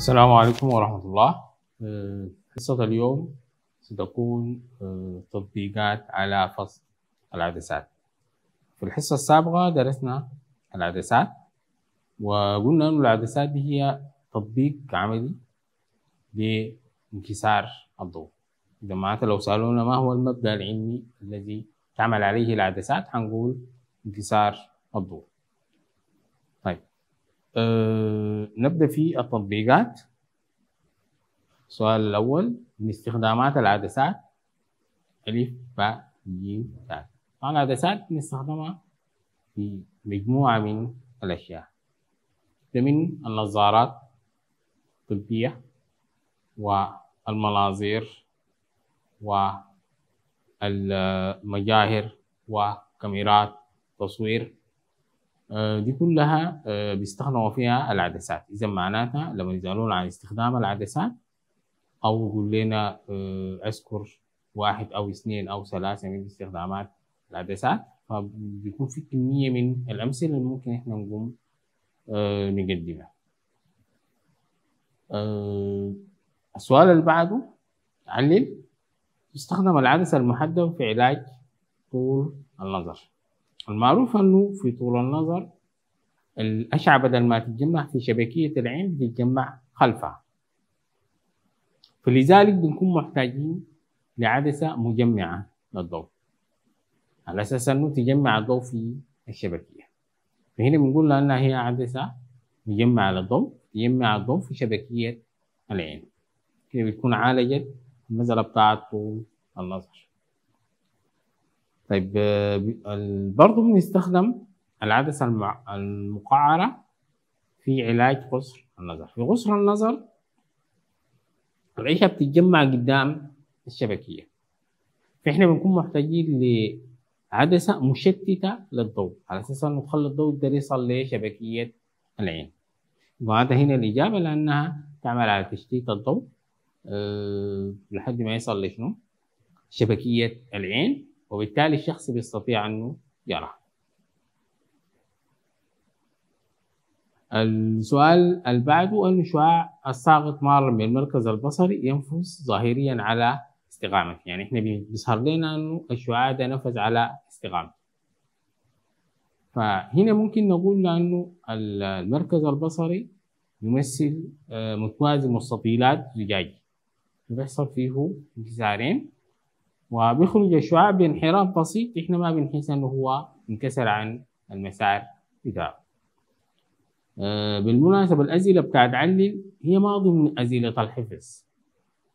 السلام عليكم ورحمة الله حصة آه، اليوم ستكون آه، تطبيقات على فصل العدسات في الحصة السابقة درسنا العدسات وقلنا أن العدسات هي تطبيق عملي لانكسار الضوء إذا معناته لو سألونا ما هو المبدأ العلمي الذي تعمل عليه العدسات هنقول انكسار الضوء آه، نبدا في التطبيقات السؤال الاول من استخدامات العدسات الف باء ج ت طبعا العدسات نستخدمها في مجموعه من الاشياء ده من النظارات الطبيه والمناظير والمجاهر وكاميرات تصوير آه، دي كلها آه، بيستخدموا فيها العدسات اذا معناتها لما يسالون عن استخدام العدسات او يقول لنا آه، اذكر واحد او اثنين او ثلاثه من استخدامات العدسات فبيكون في كميه من الامثله اللي ممكن احنا نقوم نقدمها السؤال اللي بعده علل تستخدم العدسه المحدده في علاج طول النظر المعروف انه في طول النظر الاشعه بدل ما تتجمع في شبكيه العين بتتجمع خلفها فلذلك بنكون محتاجين لعدسه مجمعه للضوء على اساس انه تجمع الضوء في الشبكيه فهنا بنقول انها هي عدسه مجمعه للضوء تجمع الضوء في شبكيه العين كده بتكون عالجت المساله بتاعت طول النظر طيب آه، برضه بنستخدم العدسة المقعرة في علاج قصر النظر في قصر النظر العيشة بتتجمع قدام الشبكية فإحنا بنكون محتاجين لعدسة مشتتة للضوء على أساس إنه تخلي الضوء يقدر يصل لشبكية العين وهذا هنا الإجابة لأنها تعمل على تشتيت الضوء أه لحد ما يصل لشنو؟ شبكية العين وبالتالي الشخص بيستطيع انه يرى السؤال البعد بعده أن الشعاع الساقط مارا من المركز البصري ينفذ ظاهريا على استقامته يعني احنا بيظهر لنا انه الشعاع ده نفذ على استقامته فهنا ممكن نقول لأنه المركز البصري يمثل آه، متوازي مستطيلات زجاجي بيحصل فيه انكسارين وبيخرج الشعاع بانحراف بسيط احنا ما بنحس انه هو انكسر عن المسار بتاعه آه، بالمناسبة الأزلة بتاعت علل هي ما ضمن أزلة الحفظ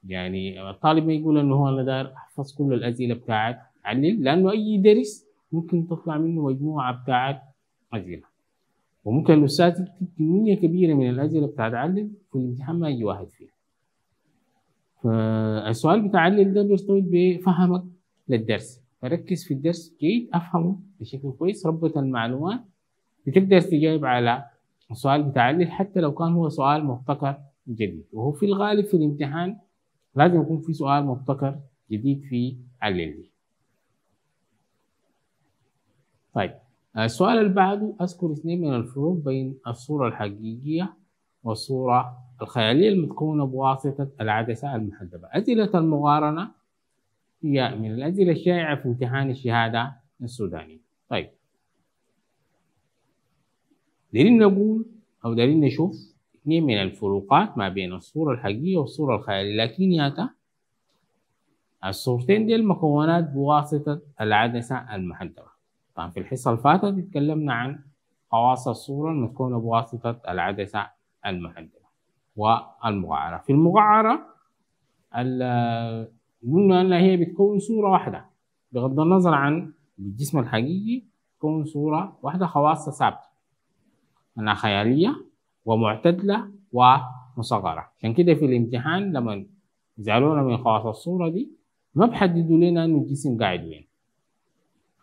يعني الطالب ما يقول انه هو انا داير احفظ كل الأزلة بتاعت علل لأنه أي درس ممكن تطلع منه مجموعة بتاعت أزلة وممكن الأستاذ يكتب كمية كبيرة من الأزلة بتاعت علل في الامتحان ما يجي واحد فيها فالسؤال بتاع علل ده بيرتبط بفهمك للدرس فركز في الدرس جيد افهمه بشكل كويس ربط المعلومات بتقدر تجاوب على السؤال بتاع علل حتى لو كان هو سؤال مبتكر جديد وهو في الغالب في الامتحان لازم يكون في سؤال مبتكر جديد في علل طيب السؤال اللي بعده اذكر اثنين من الفروق بين الصورة الحقيقية والصورة الخيالية المتكونة بواسطة العدسة المحدبة أدلة المقارنة هي من الأدلة الشائعة في امتحان الشهادة السودانية طيب دليل نقول أو دليل نشوف اثنين من الفروقات ما بين الصورة الحقيقية والصورة الخيالية لكن ياتا الصورتين دي المكونات بواسطة العدسة المحدبة طبعا في الحصة اللي فاتت اتكلمنا عن خواص الصورة المتكونة بواسطة العدسة المهدئة والمغعرة في المغعرة قلنا أنها هي بتكون صورة واحدة بغض النظر عن الجسم الحقيقي تكون صورة واحدة خواصها ثابتة أنها خيالية ومعتدلة ومصغرة عشان كده في الامتحان لما زعلونا من خواص الصورة دي ما بحددوا لنا أن الجسم قاعد وين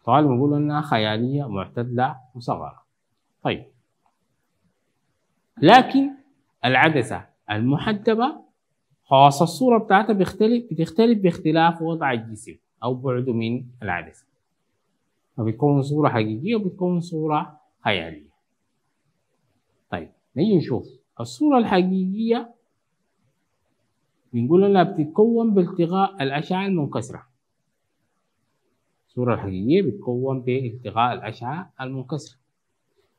طبعا بقولوا إنها خيالية معتدلة مصغرة طيب لكن العدسه المحدبه خواص الصوره بتاعتها بيختلف بتختلف باختلاف وضع الجسم او بعده من العدسه فبتكون صوره حقيقيه وبتكون صوره خياليه طيب نيجي نشوف الصوره الحقيقيه بنقول انها بتتكون بالتغاء الاشعه المنكسره الصوره الحقيقيه بتتكون بالتغاء الاشعه المنكسره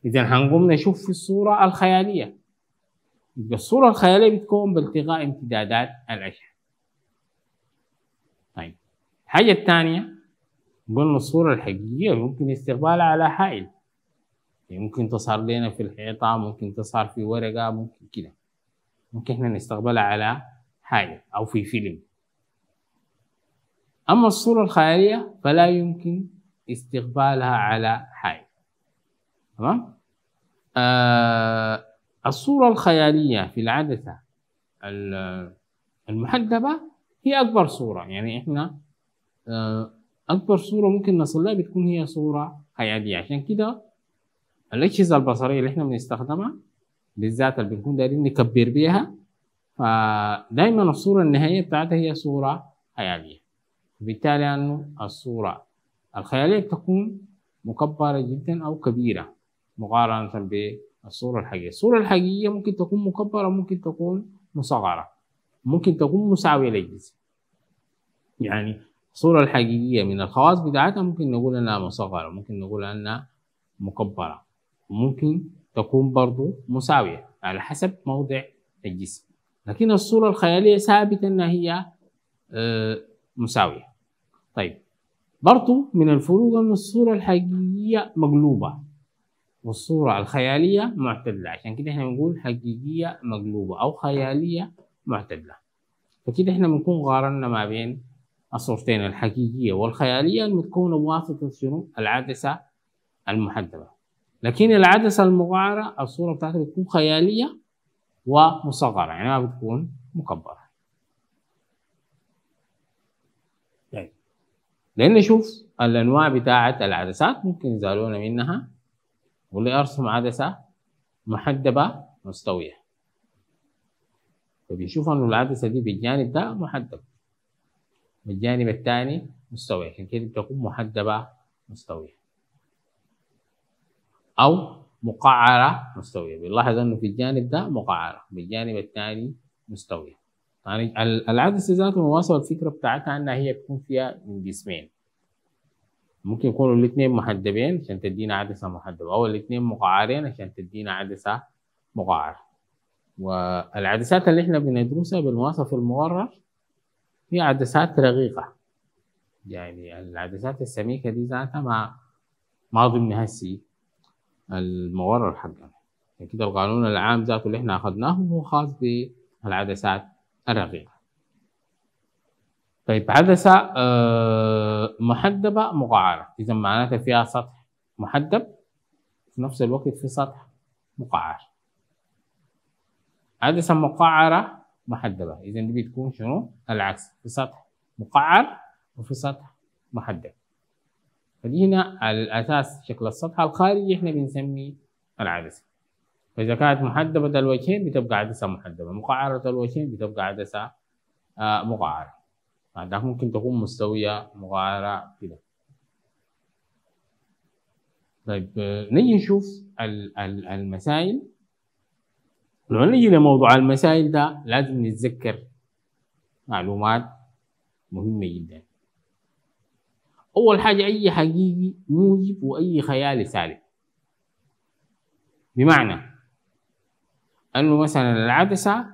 إذا هنقوم نشوف في الصورة الخيالية الصورة الخيالية بتكون بالتقاء امتدادات الأشعة طيب الحاجة الثانية قلنا الصورة الحقيقية ممكن استقبالها على حائل يعني ممكن تظهر لنا في الحيطة ممكن تظهر في ورقة ممكن كده ممكن احنا نستقبلها على حائل أو في فيلم أما الصورة الخيالية فلا يمكن استقبالها على حائل تمام آه الصورة الخيالية في العدسة المحدبة هي أكبر صورة يعني إحنا آه أكبر صورة ممكن نصل لها بتكون هي صورة خيالية عشان كده الأجهزة البصرية اللي إحنا بنستخدمها بالذات اللي بنكون دايرين نكبر بيها فدايما الصورة النهائية بتاعتها هي صورة خيالية بالتالي أنه الصورة الخيالية بتكون مكبرة جدا أو كبيرة مقارنة بالصورة الحقيقية الصورة الحقيقية ممكن تكون مكبرة ممكن تكون مصغرة ممكن تكون مساوية للجسم يعني الصورة الحقيقية من الخواص بتاعتها ممكن نقول أنها مصغرة ممكن نقول أنها مكبرة ممكن تكون برضو مساوية على حسب موضع الجسم لكن الصورة الخيالية ثابتة أنها هي آه، مساوية طيب برضو من الفروق أن الصورة الحقيقية مقلوبة والصورة الخيالية معتدلة عشان كده احنا بنقول حقيقية مقلوبة أو خيالية معتدلة فكده احنا بنكون قارنا ما بين الصورتين الحقيقية والخيالية المتكونة بواسطة شنو العدسة المحدبة لكن العدسة المغعرة الصورة بتاعتها بتكون خيالية ومصغرة يعني ما بتكون مكبرة طيب. لأن شوف الأنواع بتاعة العدسات ممكن يزالونا منها واللي أرسم عدسة محدبة مستوية فبيشوف إنه العدسة دي بالجانب ده محدب بالجانب الثاني مستوية عشان كده بتكون محدبة مستوية أو مقعرة مستوية بنلاحظ إنه في الجانب ده مقعرة بالجانب الثاني مستوية يعني العدسة ذات مواصلة الفكرة بتاعتها إنها هي بتكون فيها من جسمين ممكن يكونوا الاثنين محدبين عشان تدينا عدسة محدبة أو الاثنين مقعرين عشان تدينا عدسة مقعرة والعدسات اللي احنا بندرسها بالمواصف المغرر هي عدسات رقيقة يعني العدسات السميكة دي ذاتها ما ما ضمنها السي المورر حقنا يعني كده القانون العام ذاته اللي احنا أخذناه هو خاص بالعدسات الرقيقة طيب عدسة آه محدبة مقعرة إذا معناتها فيها سطح محدب في نفس الوقت في سطح مقعر عدسة مقعرة محدبة إذا دي بتكون شنو العكس في سطح مقعر وفي سطح محدب فدي هنا الأساس شكل السطح الخارجي إحنا بنسميه العدسة فإذا كانت محدبة الوجهين بتبقى عدسة محدبة مقعرة الوجهين بتبقى عدسة آه، مقعرة بعدها ممكن تكون مستوية مغايرة كده طيب نيجي نشوف المسائل لما نيجي لموضوع المسائل ده لازم نتذكر معلومات مهمة جدا أول حاجة أي حقيقي موجب وأي خيالي سالب بمعنى أنه مثلا العدسة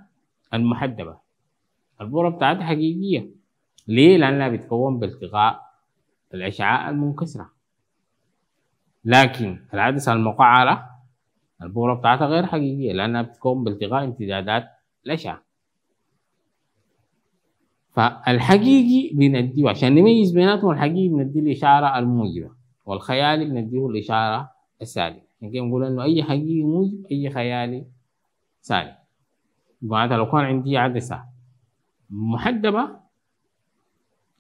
المحدبة البورة بتاعتها حقيقية ليه؟ لأنها بتكون بالتقاء الأشعاع المنكسرة لكن العدسة المقعرة البورة بتاعتها غير حقيقية لأنها بتكون بالتقاء امتدادات الأشعة فالحقيقي بنديه عشان نميز بيناتهم الحقيقي بنديه الإشارة الموجبة والخيالي بنديه الإشارة السالبة نقدر يعني نقول إنه أي حقيقي موجب أي خيالي سالب معناتها لو كان عندي عدسة محدبة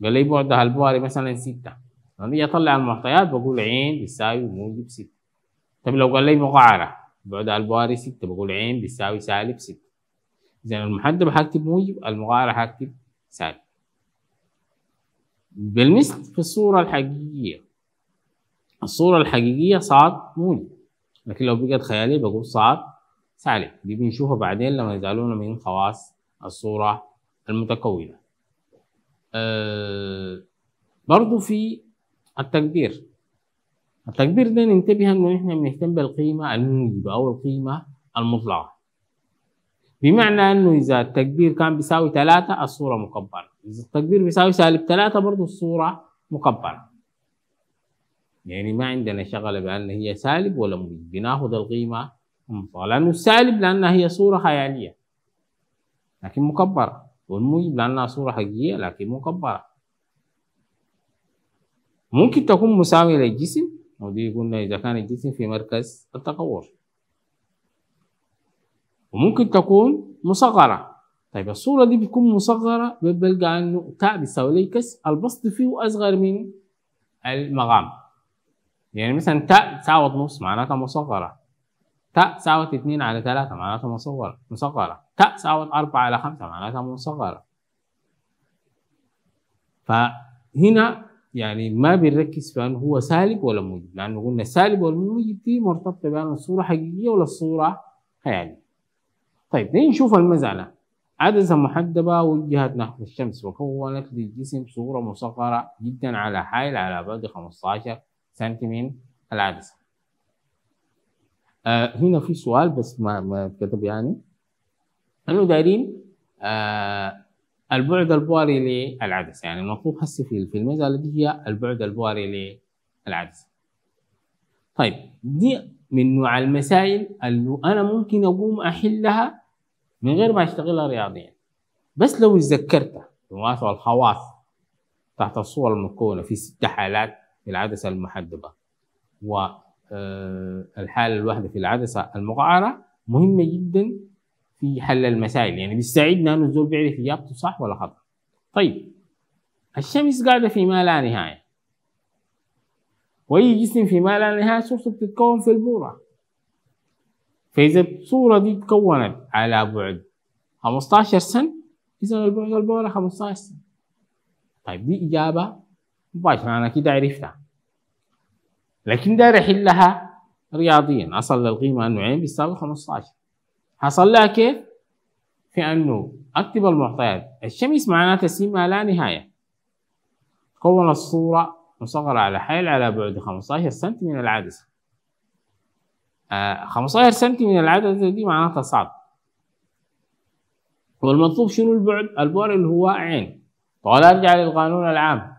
قال لي بعدها البواري مثلا ستة لما اجي اطلع المعطيات بقول عين بتساوي موجب ستة طب لو قال لي مقعرة بعدها البواري ستة بقول عين بتساوي سالب ستة إذا المحدب حكتب موجب المقعرة حكتب سالب بالمثل في الصورة الحقيقية الصورة الحقيقية صاد موجب لكن لو بقت خيالية بقول صاد سالب دي بنشوفها بعدين لما يزعلونا من خواص الصورة المتكونة آه، برضو في التكبير التكبير ده ننتبه انه احنا بنهتم بالقيمه الموجبه او القيمه المطلقه بمعنى انه اذا التكبير كان بيساوي ثلاثه الصوره مكبره اذا التكبير بيساوي سالب ثلاثه برضو الصوره مكبره يعني ما عندنا شغله بان هي سالب ولا موجب بناخذ القيمه المطلقه لانه السالب لانها هي صوره خياليه لكن مكبره والموجب لأنها صورة حقيقية لكن مكبرة ممكن تكون مساوية للجسم ودي قلنا إذا كان الجسم في مركز التطور وممكن تكون مصغرة طيب الصورة دي بتكون مصغرة بتلقى أنه تاء بيساوي لي كس البسط فيه أصغر من المغام يعني مثلا تاء تساوي نص معناتها مصغرة تاء ساوت 2 على 3 معناتها مصغرة مصغرة تاء ساوت 4 على 5 معناتها مصغرة فهنا يعني ما بنركز في انه هو سالب ولا موجب لانه قلنا السالب والموجب دي مرتبطه بين الصوره حقيقيه ولا الصوره خياليه. طيب نشوف المزعلة عدسه محدبه وجهت نحو الشمس وكونت للجسم صوره مصغره جدا على حائل على بعد 15 سنتيمتر العدسه. آه هنا في سؤال بس ما ما كتب يعني انه دايرين آه البعد البواري للعدسه يعني المطلوب هسه في في اللي دي هي البعد البواري للعدسه طيب دي من نوع المسائل اللي انا ممكن اقوم احلها من غير ما اشتغلها رياضيا بس لو تذكرتها بمناسبه الخواص تحت الصور المكونه في ست حالات في العدسه المحدبه و آه، الحالة الواحدة في العدسة المقعرة مهمة جدا في حل المسائل يعني بيساعدنا انه الزول بيعرف اجابته صح ولا خطأ طيب الشمس قاعدة في ما لا نهاية وأي جسم في ما لا نهاية صورته بتتكون في البورة فإذا الصورة دي تكونت على بعد 15 سنة إذا البعد البورة 15 سنة طيب دي إجابة مباشرة أنا كده عرفتها لكن داير يحلها رياضيا اصل للقيمه انه عين بيساوي 15 حصل لها كيف؟ في انه اكتب المعطيات الشمس معناتها سمة لا نهايه تكون الصوره مصغره على حيل على بعد 15 سم من العدسه آه 15 سم من العدسه دي معناتها صعب والمطلوب شنو البعد؟ البعد اللي هو عين طالما ارجع للقانون العام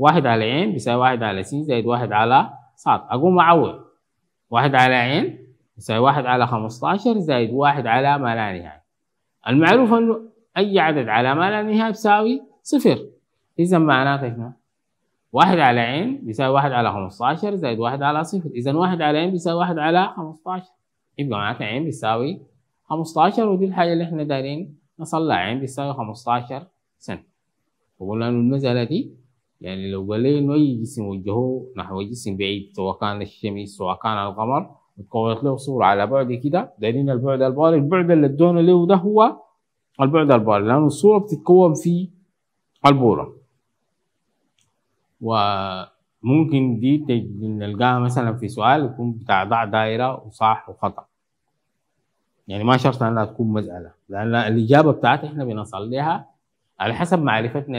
واحد على عين بيساوي واحد على س زائد واحد على ص أقوم أعوض واحد على عين يساوي واحد على خمستاشر زائد واحد على ما لا نهاية المعروف أنه أي عدد على ما لا نهاية بيساوي صفر إذا معناته هنا واحد على عين بيساوي واحد على خمستاشر زائد واحد على صفر إذا واحد على عين بيساوي واحد على خمستاشر يبقى معناته عين بيساوي خمستاشر ودي الحاجة اللي احنا دارين نصلها عين بيساوي خمستاشر سنت وقلنا إنه المسألة دي يعني لو قال لي انه اي جسم وجهه نحو جسم بعيد سواء كان الشمس سواء كان القمر اتكونت له صوره على بعد كده دايرين البعد البارد البعد اللي ادونا له ده هو البعد البارد لانه الصوره بتتكون في البوره وممكن دي نلقاها مثلا في سؤال يكون بتاع ضع دائره وصح وخطا يعني ما شرط انها تكون مساله لان الاجابه بتاعتها احنا بنصليها على حسب معرفتنا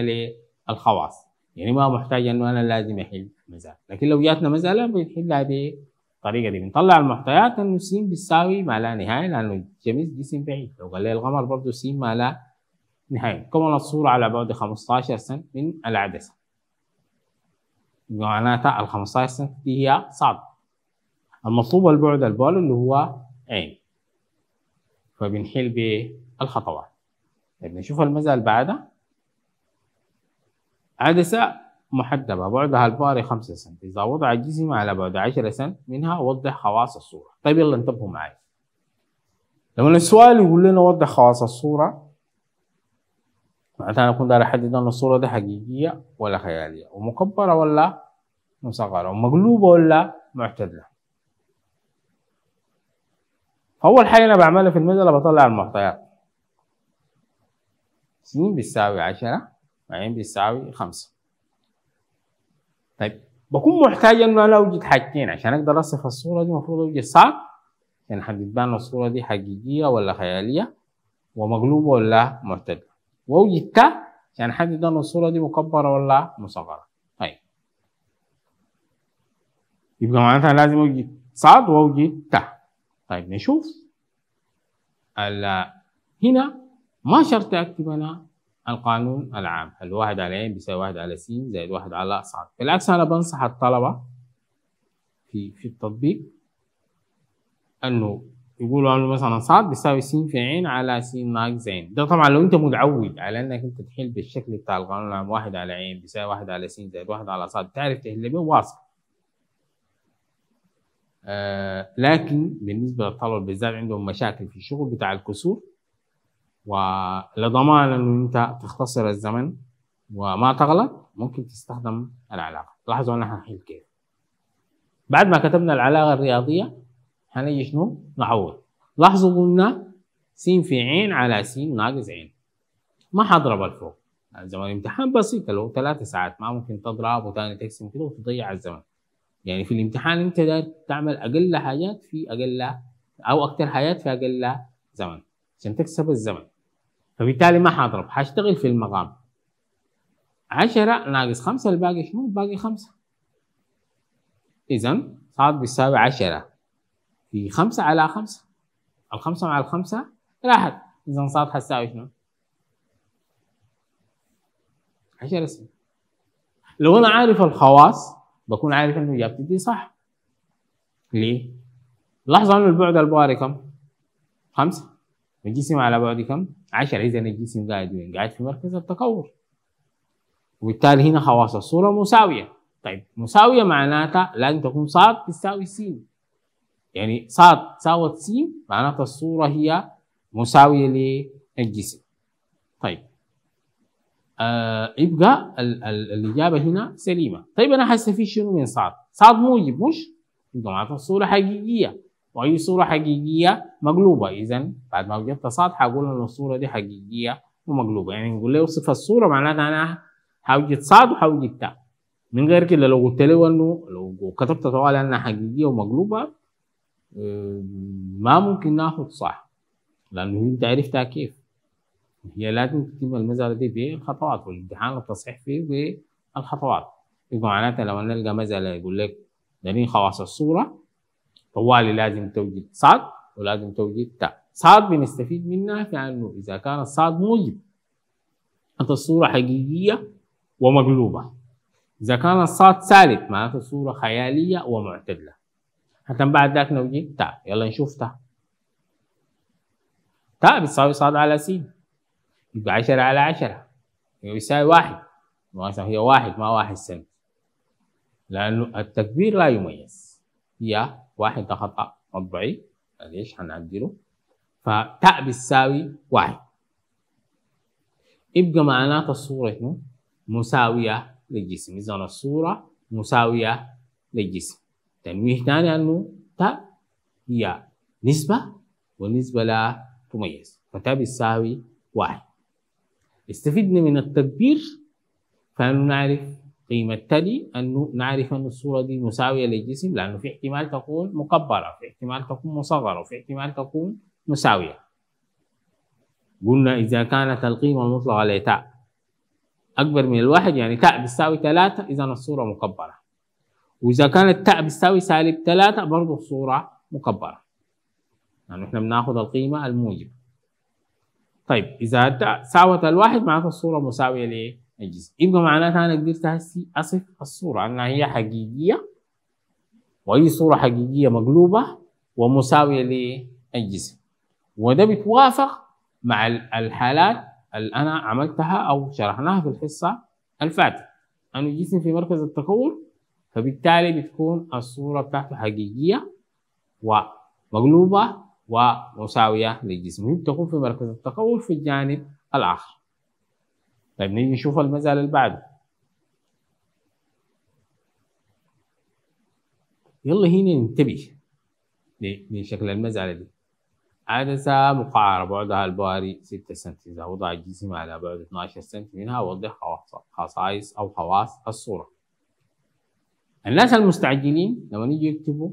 للخواص يعني ما محتاج انه انا لازم احل مزال لكن لو جاتنا مزاله بنحلها بالطريقه دي بنطلع المحتويات انه س بتساوي ما لا نهايه لانه الشمس جسم بعيد لو قال لي القمر برضه س ما لا نهايه كون الصوره على بعد 15 سم من العدسه معناتها ال 15 سم دي هي صعب المطلوب البعد البول اللي هو عين فبنحل بالخطوات طيب نشوف المزال بعدها عدسة محدبة بعدها الفاري 5 سم إذا وضع الجسم على بعد 10 سم منها وضح خواص الصورة طيب يلا انتبهوا معي لما السؤال يقول لنا وضح خواص الصورة معناتها أنا كنت داير أحدد أن الصورة دي حقيقية ولا خيالية ومكبرة ولا مصغرة ومقلوبة ولا معتدلة أول حاجة أنا بعملها في المجلة بطلع المعطيات سين بتساوي عشرة معين يعني بيساوي خمسة طيب بكون محتاج انه انا اوجد حاجتين عشان اقدر اصف الصورة دي المفروض اوجد صعب عشان احدد بان الصورة دي حقيقية ولا خيالية ومقلوبة ولا معتدلة واوجد تا عشان احدد ان الصورة دي مكبرة ولا مصغرة طيب يبقى معناتها لازم اوجد صاد واوجد تا طيب نشوف هنا ما شرط اكتب انا القانون العام الواحد واحد على عين إيه؟ بيساوي واحد على س زائد واحد على ص بالعكس أنا بنصح الطلبة في في التطبيق إنه يقولوا انه مثلا ص بيساوي س في عين على س ناقص عين ده طبعا لو انت متعود على انك انت تحل بالشكل بتاع القانون العام واحد على عين بيساوي واحد على س زائد واحد على ص تعرف تحل بيه واصل آه لكن بالنسبه للطلبه بالذات عندهم مشاكل في الشغل بتاع الكسور ولضمان انه انت تختصر الزمن وما تغلط ممكن تستخدم العلاقه لاحظوا انا هحل كيف بعد ما كتبنا العلاقه الرياضيه هنيجي شنو نعوض لاحظوا قلنا س في عين على س ناقص عين ما حضرب الفوق الزمن الامتحان بسيط لو ثلاث ساعات ما ممكن تضرب وتاني تقسم كده وتضيع الزمن يعني في الامتحان انت تعمل اقل حاجات في اقل او اكثر حاجات في اقل زمن عشان تكسب الزمن فبالتالي ما حاضرب حاشتغل في المقام عشرة ناقص خمسة الباقي شنو؟ باقي خمسة إذا صاد بيساوي عشرة في خمسة على خمسة الخمسة مع الخمسة راحت إذا صاد حساوي شنو؟ عشرة سنة لو أنا عارف الخواص بكون عارف إنه إجابتي دي صح ليه؟ لحظة أن البعد البواري كم؟ خمسة الجسم على بعد كم؟ 10 اذا الجسم قاعد وين؟ قاعد في مركز التكور وبالتالي هنا خواص الصوره مساويه طيب مساويه معناتها لازم تكون ص تساوي س يعني ص تساوي س معناتها الصوره هي مساويه للجسم طيب آه يبقى ال ال الاجابه هنا سليمه طيب انا حستفيد شنو من ص؟ ص موجب مش؟ يبقى معناتها الصوره حقيقيه واي صوره حقيقيه مقلوبه اذا بعد ما وجدت سطح حقول إن الصوره دي حقيقيه ومقلوبه يعني نقول له صفة الصوره معناتها انا حوجد صاد وحوجد تاء من غير كده لو قلت له انه لو كتبت طوال انها حقيقيه ومقلوبه ما ممكن ناخد صح لانه انت عرفتها كيف هي لازم تتم المسألة دي بالخطوات والامتحان التصحيح فيه بالخطوات يبقى معناتها لو نلقى مسألة يقول لك دليل خواص الصورة طوالي لازم توجد صاد ولازم توجد تاء صاد بنستفيد منها في انه اذا كان الصاد موجب معناته الصورة حقيقية ومقلوبة إذا كان الصاد سالب معناته الصورة خيالية ومعتدلة حتى بعد ذاك نوجد تاء يلا نشوف تاء تاء بتساوي صاد على سين يبقى عشرة على عشرة يساوي واحد هي واحد ما واحد سنت لأنه التكبير لا يميز هي واحد ده خطأ مطبعي معلش هنعدله فتاء بتساوي واحد يبقى معناته الصورة شنو؟ مساوية للجسم إذا الصورة مساوية للجسم تنويه ثاني أنه تاء هي نسبة والنسبة لا تميز فتاء بتساوي واحد استفدنا من التدبير فنعرف قيمة تلي أنه نعرف أن الصورة دي مساوية للجسم لأنه في احتمال تكون مكبرة في احتمال تكون مصغرة وفي احتمال تكون مساوية قلنا إذا كانت القيمة المطلقة لتاء أكبر من الواحد يعني تاء بتساوي ثلاثة إذا الصورة مكبرة وإذا كانت تاء بتساوي سالب ثلاثة برضه الصورة مكبرة يعني إحنا بناخذ القيمة الموجبة طيب إذا ساوت الواحد معناته الصورة مساوية ليه؟ الجزء يبقى معناتها انا قدرت هسي اصف الصوره انها هي حقيقيه واي صوره حقيقيه مقلوبه ومساويه للجسم وده بيتوافق مع الحالات اللي انا عملتها او شرحناها في الحصه الفاتت انه الجسم في مركز التكون فبالتالي بتكون الصوره بتاعته حقيقيه ومقلوبه ومساويه للجسم وهي بتكون في مركز التكون في الجانب الاخر طيب نيجي نشوف المزال اللي بعده يلا هنا ننتبه لشكل المزعلة دي عدسة مقعرة بعدها الباري 6 سنتي إذا وضع الجسم على بعد 12 سنتي منها وضح خصائص أو خواص الصورة الناس المستعجلين لما نيجي يكتبوا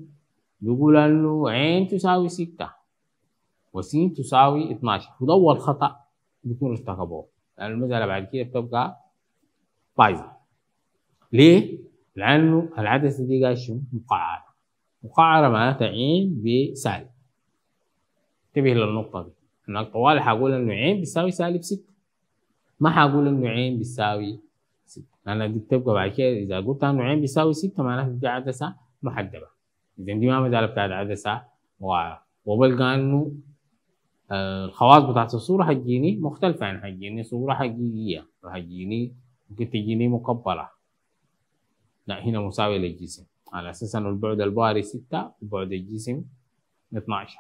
يقول انه عين تساوي 6 وسين تساوي 12 وده الخطأ بيكون ارتكبوه لأن المسألة بعد كده بتبقى بايظة ليه؟ لأنه العدسة دي قاعد مقعرة مقعرة معناتها عين بسالب انتبه للنقطة دي أنا طوال حقول إنه عين بتساوي سالب ستة ما حقول إنه عين بتساوي ستة لأن دي بتبقى بعد كده إذا قلت إنه عين بتساوي ستة معناتها دي عدسة محدبة إذا دي ما مسألة بتاعت عدسة مقعرة وبلقى إنه آه، الخواص بتاعت الصوره هتجيني مختلفه يعني هتجيني صوره حقيقيه هتجيني ممكن تجيني مكبره لا هنا مساويه للجسم على اساس انه البعد الباري 6 وبعد الجسم 12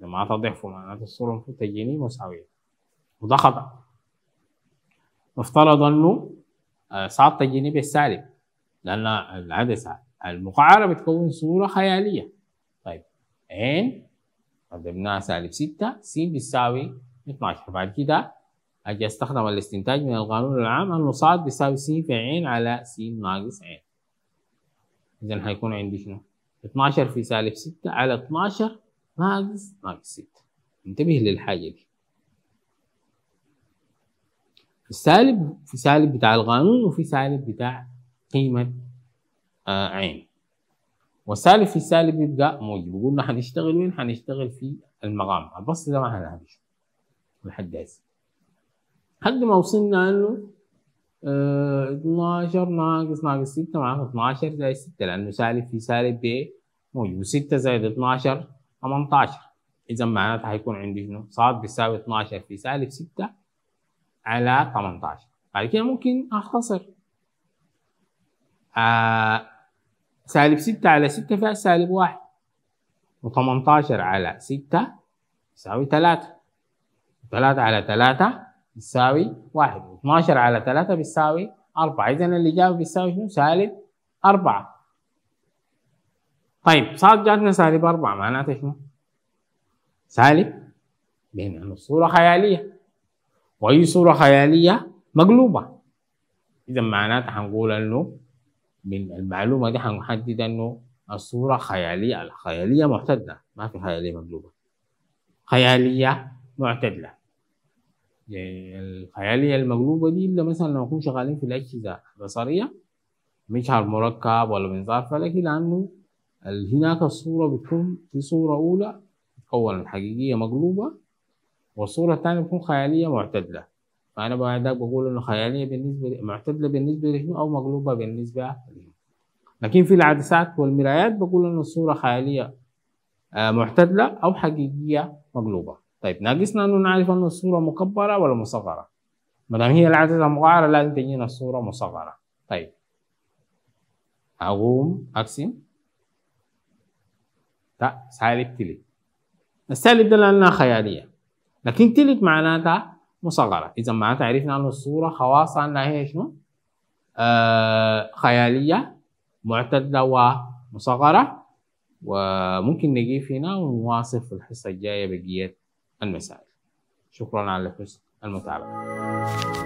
لما تضعفوا معناته الصوره المفروض تجيني مساويه وده خطا نفترض انه آه، صعب تجيني بالسالب لان العدسه المقعره بتكون صوره خياليه طيب عين قدمناها سالب 6 س بتساوي 12 بعد كده اجي استخدم الاستنتاج من القانون العام ص بيساوي س في ع على س ناقص ع اذا هيكون عندي شنو 12 في سالب 6 على 12 ناقص ناقص 6 انتبه للحاجه دي السالب في سالب بتاع القانون وفي سالب بتاع قيمه آه عين وسالب في سالب يبقى موجب وقلنا هنشتغل وين؟ حنشتغل في المقام البسط ده ما هنعرفه لحد هسه لحد ما وصلنا انه اه 12 ناقص ناقص 6 معناها 12 زائد 6 لانه سالب في سالب ب إيه؟ موجب 6 زائد 12 18 اذا معناتها حيكون عندي شنو؟ صاد بيساوي 12 في سالب 6 على 18 بعد كده ممكن اختصر آه سالب 6 على 6 فيها سالب 1 و18 على 6 يساوي 3 3 على 3 يساوي 1 و12 على 3 بيساوي 4 إذا الإجابة بتساوي شنو؟ سالب 4 طيب صارت جاتنا سالب 4 معناتها شنو؟ سالب بين أن الصورة خيالية وأي صورة خيالية مقلوبة إذا معناتها هنقول إنه من المعلومه دي هنحدد انه الصوره خياليه الخياليه معتدله ما في خياليه مقلوبه خياليه معتدله يعني الخياليه المقلوبه دي اللي مثلا لو نكون شغالين في الاجهزه البصريه مشهر مركب ولا منظار فلكي لانه هناك الصوره بتكون في صوره اولى أولا الحقيقيه مقلوبه والصوره الثانيه بتكون خياليه معتدله فانا بعد ذلك بقول انه خياليه بالنسبه لي معتدله بالنسبه لهم او مقلوبه بالنسبه لهم لكن في العدسات والمرايات بقول انه الصوره خياليه آه، معتدله او حقيقيه مقلوبه طيب ناقصنا انه نعرف انه الصوره مكبره ولا مصغره ما دام هي العدسه مقعره لازم تجينا الصوره مصغره طيب اقوم اقسم لا سالب تلك السالب ده لانها خياليه لكن تلك معناتها مصغره اذا معناتها عرفنا ان الصوره خواصها انها هي شنو آه خياليه معتدله ومصغره وممكن نجيب هنا ونواصل في الحصه الجايه بقيه المسائل شكرا على حسن المتابعه